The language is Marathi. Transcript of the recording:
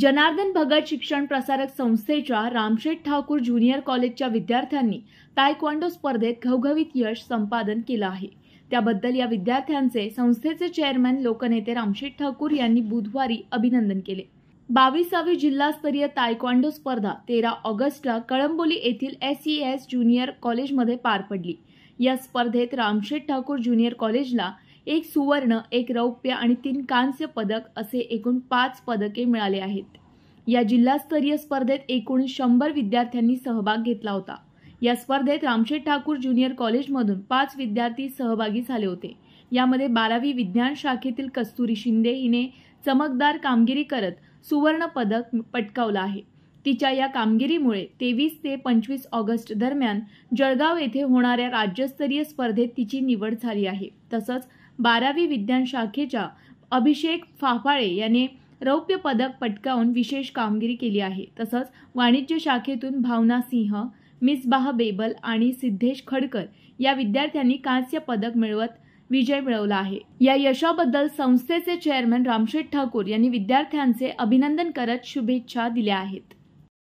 जनार्दन भगत शिक्षण प्रसारक संस्थेच्या रामशेठ ठाकूर ज्युनियर कॉलेजच्या विद्यार्थ्यांनी तायक्वांडो स्पर्धेत घवघवीत यश संपादन केलं आहे त्याबद्दल या विद्यार्थ्यांचे संस्थेचे चेअरमॅन लोकनेते रामशेठ ठाकूर यांनी बुधवारी अभिनंदन केले बावीसावी जिल्हास्तरीय तायक्वांडो स्पर्धा तेरा ऑगस्टला कळंबोली येथील एस ई एस ज्युनियर कॉलेजमध्ये पार पडली या स्पर्धेत रामशेठ ठाकूर ज्युनियर कॉलेजला एक सुवर्ण एक रौप्य आणि तीन कांस्य पदक असे एकूण पाच पदके मिळाले आहेत या जिल्हास्तरीय स्पर्धेत एकूण शंभर विद्यार्थ्यांनी सहभाग घेतला होता या स्पर्धेत रामशेठ ठाकूर ज्युनियर कॉलेजमधून पाच विद्यार्थी सहभागी झाले होते यामध्ये बारावी विज्ञान शाखेतील कस्तुरी शिंदे हिने चमकदार कामगिरी करत सुवर्ण पदक पटकावलं आहे तिच्या या कामगिरीमुळे तेवीस ते पंचवीस ऑगस्ट दरम्यान जळगाव येथे होणाऱ्या राज्यस्तरीय स्पर्धेत तिची निवड झाली आहे तसंच बारावी विज्ञान शाखेच्या अभिषेक फाफाळे याने रौप्य पदक पटकावून विशेष कामगिरी केली आहे तसंच वाणिज्य शाखेतून भावना सिंह मिसबाह बेबल आणि सिद्धेश खडकर या विद्यार्थ्यांनी कांस्य पदक मिळवत विजय मिळवला आहे या यशाबद्दल संस्थेचे चेअरमन रामशेठ ठाकूर यांनी विद्यार्थ्यांचे अभिनंदन करत शुभेच्छा दिल्या आहेत